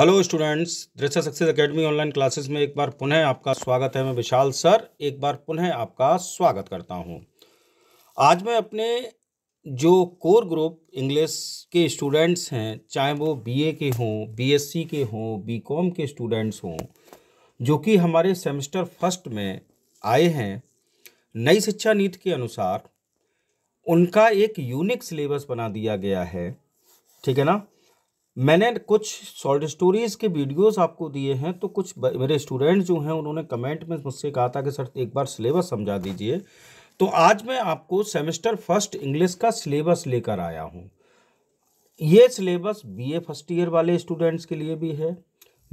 hello students दृश्य success academy online classes में एक बार पुनः आपका स्वागत है मैं विशाल सर एक बार पुनः आपका स्वागत करता हूं आज मैं अपने जो कोर ग्रुप इंग्लिश के स्टूडेंट्स हैं चाहे वो बीए के हों बीएससी के हों बीकॉम के स्टूडेंट्स हों जो कि हमारे सेमेस्टर फर्स्ट में आए हैं नई शिक्षा नीति के अनुसार उनका एक यूनिक सिलेबस बना दिया गया है ठीक है ना मैंने कुछ शॉर्ट स्टोरीज़ के वीडियोस आपको दिए हैं तो कुछ मेरे स्टूडेंट जो हैं उन्होंने कमेंट में मुझसे कहा था कि सर एक बार सिलेबस समझा दीजिए तो आज मैं आपको सेमेस्टर फर्स्ट इंग्लिश का सिलेबस लेकर आया हूँ ये सिलेबस बीए फर्स्ट ईयर वाले स्टूडेंट्स के लिए भी है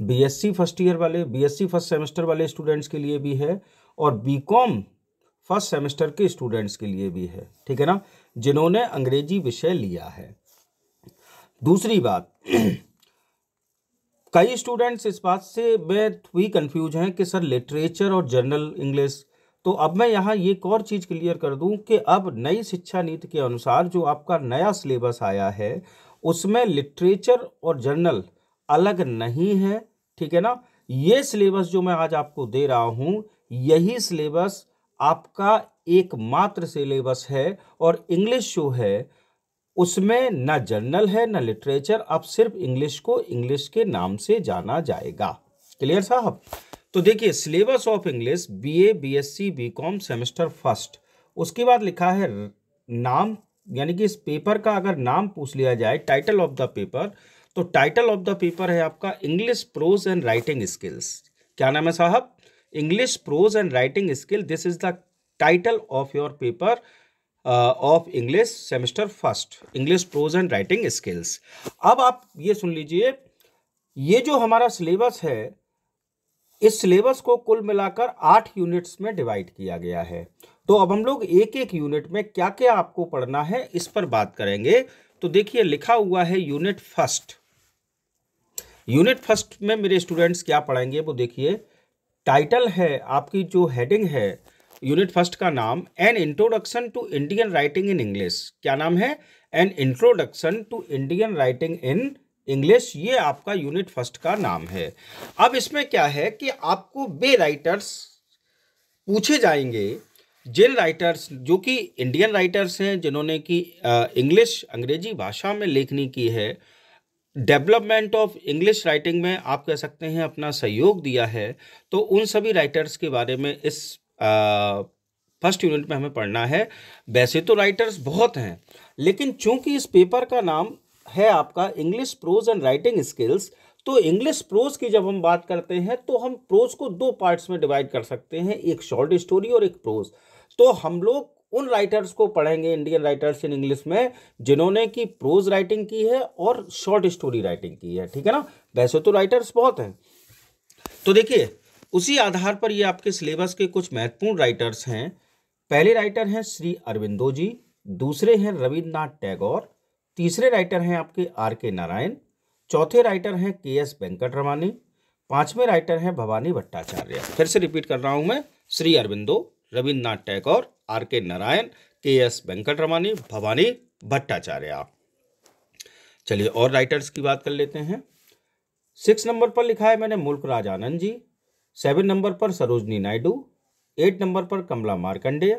बीएससी फर्स्ट ईयर वाले बीएससी फर्स्ट सेमेस्टर वाले स्टूडेंट्स के लिए भी है और बी फर्स्ट सेमेस्टर के स्टूडेंट्स के लिए भी है ठीक है ना जिन्होंने अंग्रेजी विषय लिया है दूसरी बात कई स्टूडेंट्स इस बात से बेहद भी कंफ्यूज हैं कि सर लिटरेचर और जर्नल इंग्लिश तो अब मैं यहाँ एक और चीज़ क्लियर कर दूं कि अब नई शिक्षा नीति के अनुसार जो आपका नया सिलेबस आया है उसमें लिटरेचर और जर्नल अलग नहीं है ठीक है ना ये सिलेबस जो मैं आज आपको दे रहा हूँ यही सिलेबस आपका एकमात्र सिलेबस है और इंग्लिश जो है उसमें ना जर्नल है ना लिटरेचर अब सिर्फ इंग्लिश को इंग्लिश के नाम से जाना जाएगा क्लियर साहब तो देखिए syllabus of English BA BSc BCom semester first उसके बाद लिखा है नाम यानी कि इस पेपर का अगर नाम पूछ लिया जाए टाइटल ऑफ द पेपर तो टाइटल ऑफ द पेपर है आपका English prose and writing skills क्या नाम है साहब English prose and writing skill this is the title of your paper of English semester first English prose and writing skills अब आप ये सुन लीजिए ये जो हमारा सिलेबस है इस सिलेबस को कुल मिलाकर आठ यूनिट्स में डिवाइड किया गया है तो अब हम लोग एक एक यूनिट में क्या क्या आपको पढ़ना है इस पर बात करेंगे तो देखिए लिखा हुआ है यूनिट फर्स्ट यूनिट फर्स्ट में मेरे स्टूडेंट्स क्या पढ़ेंगे वो देखिए टाइटल है आपकी जो हेडिंग है यूनिट फर्स्ट का नाम an introduction to Indian writing in English क्या नाम है an introduction to Indian writing in English ये आपका यूनिट फर्स्ट का नाम है अब इसमें क्या है कि आपको बे राइटर्स पूछे जाएंगे जिन राइटर्स जो कि इंडियन राइटर्स हैं जिन्होंने कि इंग्लिश अंग्रेजी भाषा में लेखनी की है डेवलपमेंट ऑफ इंग्लिश राइटिंग में आप कह सकते हैं अपना सहयोग दिया है तो उन सभी राइटर्स के बारे में इस फर्स्ट यूनिट में हमें पढ़ना है वैसे तो राइटर्स बहुत हैं लेकिन चूंकि इस पेपर का नाम है आपका English prose and writing skills तो इंग्लिश प्रोज की जब हम बात करते हैं तो हम प्रोज को दो पार्ट्स में डिवाइड कर सकते हैं एक शॉर्ट स्टोरी और एक प्रोज तो हम लोग उन राइटर्स को पढ़ेंगे इंडियन राइटर्स इन इंग्लिश में जिन्होंने कि प्रोज राइटिंग की है और शॉर्ट स्टोरी राइटिंग की है ठीक है ना वैसे तो राइटर्स बहुत हैं तो देखिए उसी आधार पर ये आपके सिलेबस के कुछ महत्वपूर्ण राइटर्स हैं पहले राइटर हैं श्री अरविंदो जी दूसरे हैं रविन्द्रनाथ टैगोर तीसरे राइटर हैं आपके आर के नारायण चौथे राइटर हैं के एस वेंकट रमानी पांचवें राइटर हैं भवानी भट्टाचार्य फिर से रिपीट कर रहा हूं मैं Shri Aurobindo Rabindranath Tagore R K Narayan K S Venkata Ramani Bhabani Bhattacharya चलिए और राइटर्स की बात कर लेते हैं सिक्स नंबर पर लिखा है मैंने मुल्क राज आनंद जी सेवन नंबर पर सरोजनी नायडू एट नंबर पर कमला मार्कंडेय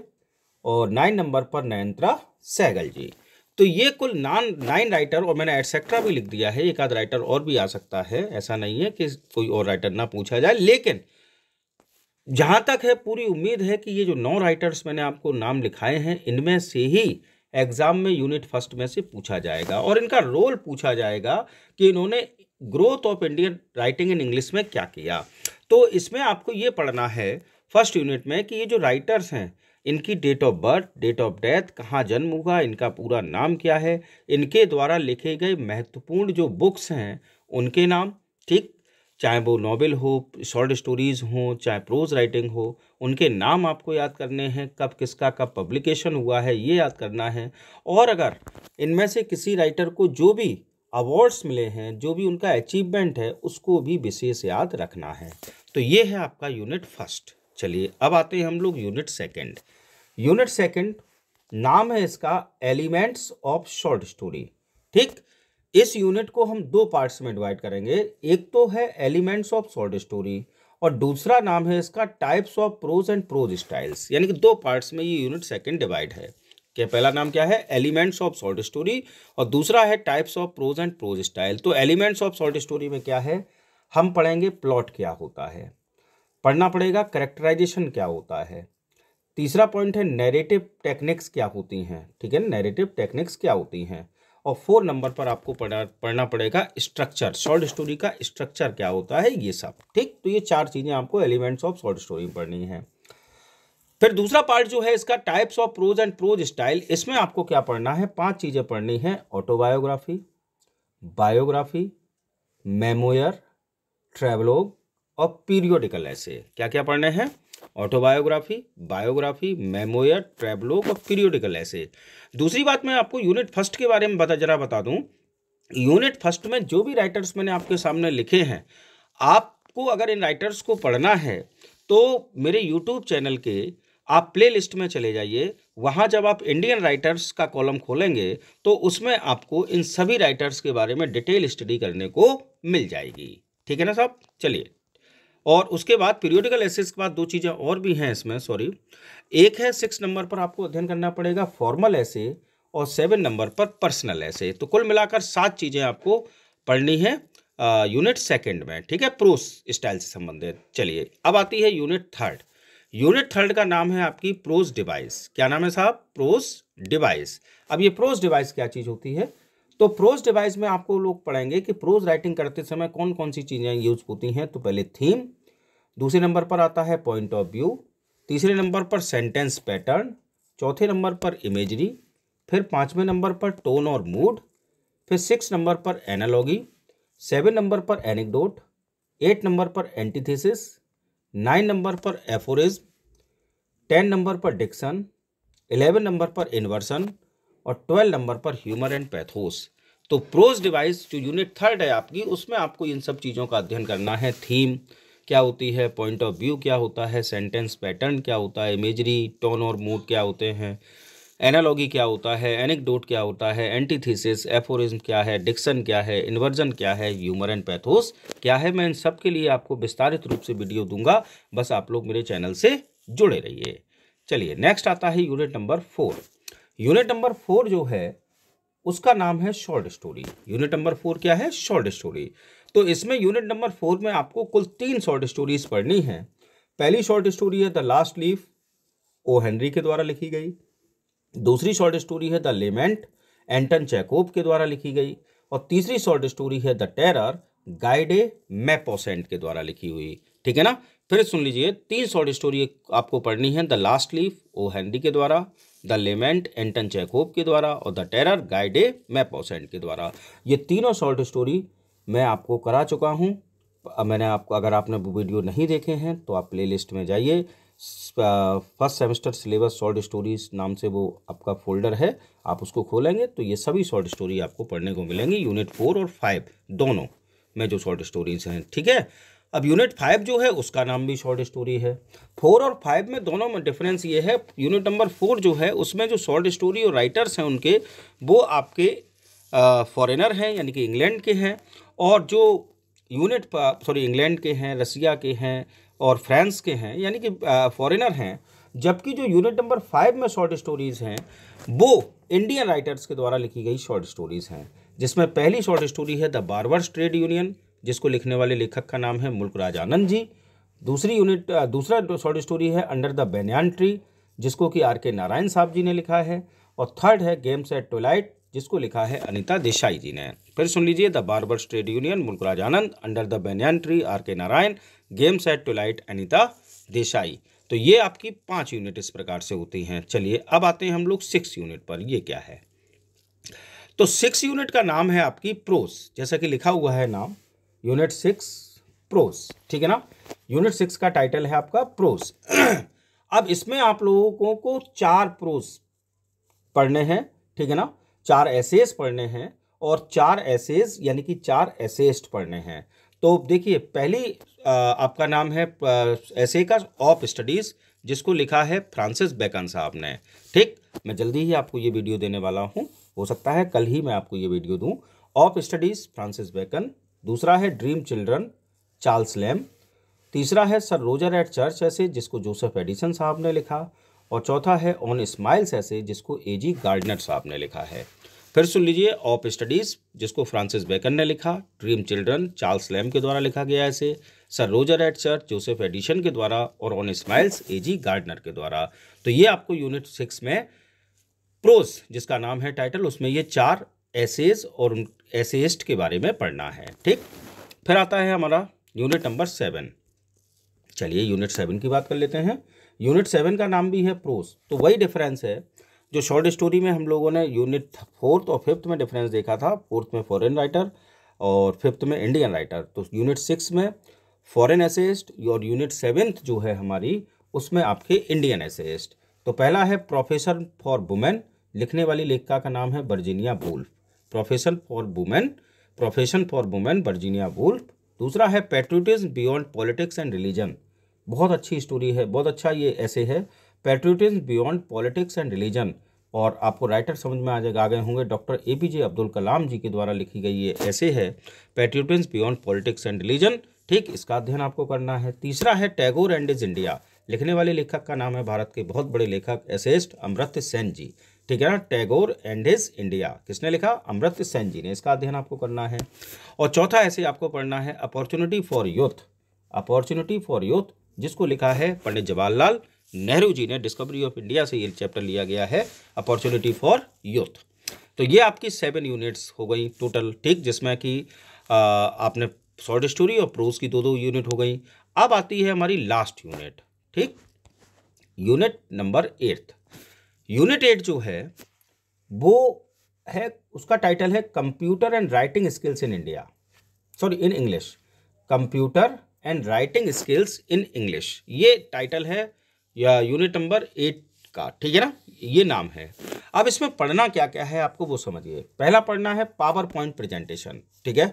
और नाइन नंबर पर नयंत्रा सहगल जी तो ये कुल नान नाइन राइटर और मैंने एटसेट्रा भी लिख दिया है एक आध राइटर और भी आ सकता है ऐसा नहीं है कि कोई और राइटर ना पूछा जाए लेकिन जहाँ तक है पूरी उम्मीद है कि ये जो नौ राइटर्स मैंने आपको नाम लिखाए हैं इनमें से ही एग्ज़ाम में यूनिट फर्स्ट में से पूछा जाएगा और इनका रोल पूछा जाएगा कि इन्होंने growth of Indian writing in English में क्या किया तो इसमें आपको ये पढ़ना है फर्स्ट यूनिट में कि ये जो राइटर्स हैं इनकी date of birth date of death कहाँ जन्म हुआ इनका पूरा नाम क्या है इनके द्वारा लिखे गए महत्वपूर्ण जो बुक्स हैं उनके नाम ठीक चाहे वो नॉवेल हो शॉर्ट स्टोरीज़ हो चाहे प्रोज राइटिंग हो उनके नाम आपको याद करने हैं कब किसका कब पब्लिकेशन हुआ है ये याद करना है और अगर इनमें से किसी राइटर को जो भी अवार्ड्स मिले हैं जो भी उनका अचीवमेंट है उसको भी विशेष याद रखना है तो ये है आपका यूनिट फर्स्ट चलिए अब आते हैं हम लोग यूनिट सेकंड यूनिट सेकंड नाम है इसका एलिमेंट्स ऑफ शॉर्ट स्टोरी ठीक इस यूनिट को हम दो पार्ट्स में डिवाइड करेंगे एक तो है एलिमेंट्स ऑफ शॉर्ट स्टोरी और दूसरा नाम है इसका types of prose and prose styles यानी कि दो पार्ट्स में ये यूनिट सेकंड डिवाइड है क्या पहला नाम क्या है एलिमेंट्स ऑफ शॉर्ट स्टोरी और दूसरा है types of prose and prose style तो एलिमेंट्स ऑफ शॉर्ट स्टोरी में क्या है हम पढ़ेंगे प्लॉट क्या होता है पढ़ना पड़ेगा करेक्टराइजेशन क्या होता है तीसरा पॉइंट है नेरेटिव टेक्निक्स क्या होती हैं ठीक है नेरेटिव टेक्निक्स क्या होती हैं और फोर नंबर पर आपको पढ़ा पढ़ना पड़ेगा स्ट्रक्चर शॉर्ट स्टोरी का स्ट्रक्चर क्या होता है ये सब ठीक तो ये चार चीज़ें आपको एलिमेंट्स ऑफ शॉर्ट स्टोरी पढ़नी है फिर दूसरा पार्ट जो है इसका types of prose and prose style इसमें आपको क्या पढ़ना है पांच चीज़ें पढ़नी है ऑटोबायोग्राफी बायोग्राफी मेमोयर ट्रेवलोग और पीरियोडिकल ऐसे क्या क्या पढ़ने हैं ऑटोबायोग्राफी बायोग्राफी मेमोयर ट्रेवलोग और पीरियोडिकल ऐसे दूसरी बात मैं आपको यूनिट फर्स्ट के बारे में बता जरा बता दूं यूनिट फर्स्ट में जो भी राइटर्स मैंने आपके सामने लिखे हैं आपको अगर इन राइटर्स को पढ़ना है तो मेरे यूट्यूब चैनल के आप प्ले लिस्ट में चले जाइए वहाँ जब आप इंडियन राइटर्स का कॉलम खोलेंगे तो उसमें आपको इन सभी राइटर्स के बारे में डिटेल स्टडी करने को मिल जाएगी ठीक है ना साहब चलिए और उसके बाद पीरियोडिकल एसेस के बाद दो चीज़ें और भी हैं इसमें सॉरी एक है सिक्स नंबर पर आपको अध्ययन करना पड़ेगा फॉर्मल ऐसे और सेवन नंबर पर पर्सनल ऐसे तो कुल मिलाकर सात चीज़ें आपको पढ़नी है यूनिट सेकंड में ठीक है प्रोस स्टाइल से संबंधित चलिए अब आती है यूनिट थर्ड यूनिट थर्ड का नाम है आपकी प्रोज डिवाइस क्या नाम है साहब प्रोज डिवाइस अब ये प्रोज डिवाइस क्या चीज़ होती है तो प्रोज डिवाइस में आपको लोग पढ़ेंगे कि प्रोज राइटिंग करते समय कौन कौन सी चीज़ें यूज होती हैं तो पहले थीम दूसरे नंबर पर आता है पॉइंट ऑफ व्यू तीसरे नंबर पर सेंटेंस पैटर्न चौथे नंबर पर इमेजरी फिर पाँचवें नंबर पर टोन और मूड फिर सिक्स नंबर पर एनालॉगी सेवन नंबर पर एनिकडोट एट नंबर पर एंटीथेसिस नाइन नंबर पर एफोरिज टेन नंबर पर डिक्शन इलेवन नंबर पर इन्वर्सन और ट्वेल्व नंबर पर ह्यूमर एंड पैथोस तो प्रोज डिवाइस जो यूनिट थर्ड है आपकी उसमें आपको इन सब चीज़ों का अध्ययन करना है थीम क्या होती है पॉइंट ऑफ व्यू क्या होता है सेंटेंस पैटर्न क्या होता है इमेजरी टोन और मूड क्या होते हैं एनालॉगी क्या होता है एनिकडोट क्या होता है एंटीथीसिस एफोरिज्म क्या है डिक्सन क्या है इन्वर्जन क्या है ह्यूमर एंड पैथोस क्या है मैं इन सब के लिए आपको विस्तारित रूप से वीडियो दूंगा बस आप लोग मेरे चैनल से जुड़े रहिए चलिए नेक्स्ट आता है unit number four unit number four जो है उसका नाम है short story unit number four क्या है शॉर्ट स्टोरी तो इसमें यूनिट नंबर फोर में आपको कुल तीन शॉर्ट स्टोरीज पढ़नी है पहली शॉर्ट स्टोरी है the last leaf O Henry के द्वारा लिखी गई दूसरी शॉर्ट स्टोरी है द लेमेंट एंटन चैकोब के द्वारा लिखी गई और तीसरी शॉर्ट स्टोरी है द टेरर गाइडे मैपोसेंट के द्वारा लिखी हुई ठीक है ना फिर सुन लीजिए तीन शॉर्ट स्टोरी आपको पढ़नी है the last leaf O Henry के द्वारा द लेमेंट एंटन चैकोब के द्वारा और द टेरर गाइडे मैपोसेंट के द्वारा ये तीनों शॉर्ट स्टोरी मैं आपको करा चुका हूँ मैंने आपको अगर आपने वीडियो नहीं देखे हैं तो आप प्लेलिस्ट में जाइए first semester syllabus short stories नाम से वो आपका फोल्डर है आप उसको खोलेंगे तो ये सभी शॉर्ट स्टोरी आपको पढ़ने को मिलेंगी यूनिट फोर और फाइव दोनों में जो शॉर्ट स्टोरीज हैं ठीक है अब यूनिट फाइव जो है उसका नाम भी शॉर्ट स्टोरी है फोर और फाइव में दोनों में डिफरेंस ये है यूनिट नंबर फोर जो है उसमें जो शॉर्ट स्टोरी और राइटर्स हैं उनके वो आपके फॉरेनर हैं यानी कि इंग्लैंड के हैं और जो यूनिट सॉरी इंग्लैंड के हैं रसिया के हैं और फ्रांस के हैं यानी कि फॉरेनर हैं जबकि जो यूनिट नंबर फाइव में शॉर्ट स्टोरीज़ हैं वो इंडियन राइटर्स के द्वारा लिखी गई शॉर्ट स्टोरीज़ हैं जिसमें पहली शॉर्ट स्टोरी है द बारवर्स ट्रेड यूनियन जिसको लिखने वाले लेखक का नाम है मुल्क राज आनंद जी दूसरी यूनिट दूसरा शॉर्ट स्टोरी है अंडर द बेनियान ट्री जिसको कि आर के नारायण साहब जी ने लिखा है और थर्ड है गेम्स एट टोलाइट जिसको लिखा है अनिता देसाई जी ने फिर सुन लीजिए the barber trade union Mulk Raj Anand under the banyan tree R K Narayan games at twilight Anita Desai तो ये आपकी पांच यूनिट इस प्रकार से होती हैं चलिए अब आते हैं हम लोग सिक्स यूनिट पर ये क्या है तो सिक्स यूनिट का नाम है आपकी प्रोस जैसा कि लिखा हुआ है नाम यूनिट सिक्स प्रोस ठीक है ना यूनिट सिक्स का टाइटल है आपका प्रोस अब इसमें आप लोगों को चार प्रोस पढ़ने हैं ठीक है ना चार एसेस पढ़ने हैं और चार एसेज यानी कि चार एसेस्ट पढ़ने हैं तो देखिए पहली आपका नाम है ऐसे का ऑफ स्टडीज़ जिसको लिखा है फ्रांसिस बेकन साहब ने ठीक मैं जल्दी ही आपको ये वीडियो देने वाला हूँ हो सकता है कल ही मैं आपको ये वीडियो दूँ ऑफ स्टडीज़ फ्रांसिस बेकन दूसरा है ड्रीम चिल्ड्रन चार्ल्स लैम तीसरा है सर रोजर एट चर्च ऐसे जिसको जोसेफ एडिसन साहब ने लिखा और चौथा है ऑन स्माइल्स ऐसे जिसको ए जी गार्डनर साहब ने लिखा है फिर सुन लीजिए ऑफ स्टडीज जिसको फ्रांसिस बेकन ने लिखा ड्रीम चिल्ड्रन चार्ल्स लैम के द्वारा लिखा गया है इसे sir Roger sir Joseph Addison के द्वारा और on smiles A G Gardiner के द्वारा तो ये आपको यूनिट सिक्स में प्रोस जिसका नाम है टाइटल उसमें ये चार एसेज और एसेस्ट के बारे में पढ़ना है ठीक फिर आता है हमारा यूनिट नंबर सेवन चलिए यूनिट सेवन की बात कर लेते हैं यूनिट सेवन का नाम भी है प्रोस तो वही डिफरेंस है जो शॉर्ट स्टोरी में हम लोगों ने यूनिट फोर्थ और फिफ्थ में डिफरेंस देखा था फोर्थ में फॉरेन राइटर और फिफ्थ में इंडियन राइटर तो यूनिट सिक्स में फॉरेन एसेस्ट और यूनिट सेवेंथ जो है हमारी उसमें आपके इंडियन एसेस्ट तो पहला है प्रोफेसर फॉर वुमेन लिखने वाली लेखिका का नाम है Virginia Woolf profession for women profession for women Virginia Woolf दूसरा है patriotism beyond politics and religion बहुत अच्छी स्टोरी है बहुत अच्छा ये ऐसे है patriotism beyond politics and religion और आपको राइटर समझ में आ जाएगा आ गए होंगे doctor A P J Abdul Kalam ji के द्वारा लिखी गई ये ऐसे है patriotism beyond politics and religion ठीक इसका अध्ययन आपको करना है तीसरा है टैगोर एंड इज इंडिया लिखने वाले लेखक का नाम है भारत के बहुत बड़े लेखक एसेस्ट अमृत सेन जी ठीक है ना टैगोर एंड हिज इंडिया किसने लिखा अमृत सेन जी ने इसका अध्ययन आपको करना है और चौथा ऐसे आपको पढ़ना है opportunity for youth opportunity for youth जिसको लिखा है पंडित जवाहरलाल नेहरू जी ने डिस्कवरी ऑफ इंडिया से ये चैप्टर लिया गया है अपॉर्चुनिटी फॉर यूथ तो ये आपकी सेवन यूनिट्स हो गई टोटल ठीक जिसमें कि आपने शॉर्ट स्टोरी और प्रोज की दो दो यूनिट हो गई अब आती है हमारी लास्ट यूनिट ठीक unit number eighth unit eight जो है वो है उसका टाइटल है computer and writing skills in India sorry in English computer and writing skills in English ये टाइटल है या यूनिट नंबर एट का ठीक है ना ये नाम है अब इसमें पढ़ना क्या क्या है आपको वो समझिए पहला पढ़ना है पावर पॉइंट प्रेजेंटेशन ठीक है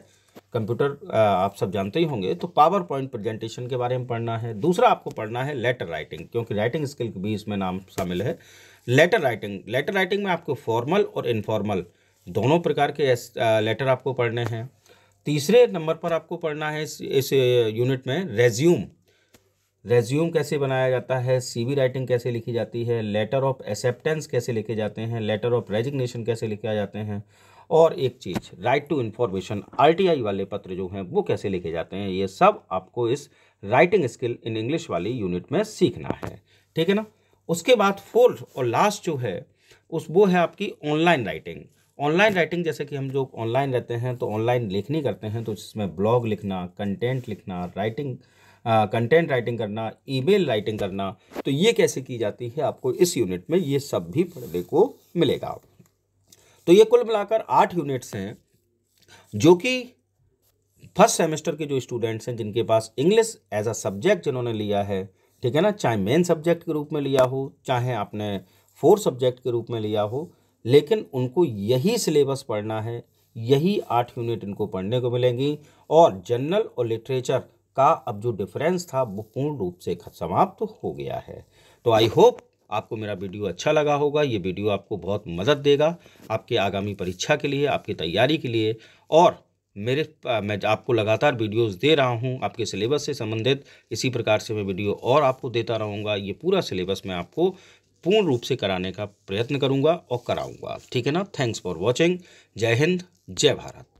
कंप्यूटर आप सब जानते ही होंगे तो पावर पॉइंट प्रेजेंटेशन के बारे में पढ़ना है दूसरा आपको पढ़ना है लेटर राइटिंग क्योंकि राइटिंग स्किल भी इसमें नाम शामिल है लेटर राइटिंग लेटर राइटिंग में आपको फॉर्मल और इनफॉर्मल दोनों प्रकार के लेटर आपको पढ़ने हैं तीसरे नंबर पर आपको पढ़ना है इस, इस यूनिट में रेज्यूम रेज्यूम कैसे बनाया जाता है सीवी राइटिंग कैसे लिखी जाती है लेटर ऑफ एक्सेप्टेंस कैसे लिखे जाते हैं लेटर ऑफ रेजिग्नेशन कैसे लिखे जाते हैं और एक चीज़ राइट टू इन्फॉर्मेशन आर वाले पत्र जो हैं वो कैसे लिखे जाते हैं ये सब आपको इस राइटिंग स्किल इन इंग्लिश वाली यूनिट में सीखना है ठीक है ना उसके बाद फोर्थ और लास्ट जो है उस वो है आपकी ऑनलाइन राइटिंग ऑनलाइन राइटिंग जैसे कि हम जो ऑनलाइन रहते हैं तो ऑनलाइन लिखनी करते हैं तो जिसमें ब्लॉग लिखना कंटेंट लिखना राइटिंग कंटेंट राइटिंग करना ईमेल राइटिंग करना तो ये कैसे की जाती है आपको इस यूनिट में ये सब भी पढ़ने को मिलेगा तो ये कुल मिलाकर आठ यूनिट्स हैं जो कि फर्स्ट सेमेस्टर के जो स्टूडेंट्स हैं जिनके पास इंग्लिश एज अ सब्जेक्ट जिन्होंने लिया है ठीक है ना चाहे मेन सब्जेक्ट के रूप में लिया हो चाहे आपने फोर सब्जेक्ट के रूप में लिया हो लेकिन उनको यही सिलेबस पढ़ना है यही आठ यूनिट इनको पढ़ने को मिलेंगी और जनरल और लिटरेचर का अब जो डिफरेंस था वो पूर्ण रूप से समाप्त तो हो गया है तो आई होप आपको मेरा वीडियो अच्छा लगा होगा ये वीडियो आपको बहुत मदद देगा आपके आगामी परीक्षा के लिए आपकी तैयारी के लिए और मेरे मैं आपको लगातार वीडियोस दे रहा हूं आपके सिलेबस से संबंधित इसी प्रकार से मैं वीडियो और आपको देता रहूंगा ये पूरा सिलेबस मैं आपको पूर्ण रूप से कराने का प्रयत्न करूंगा और कराऊंगा ठीक है ना थैंक्स फॉर वॉचिंग जय हिंद जय भारत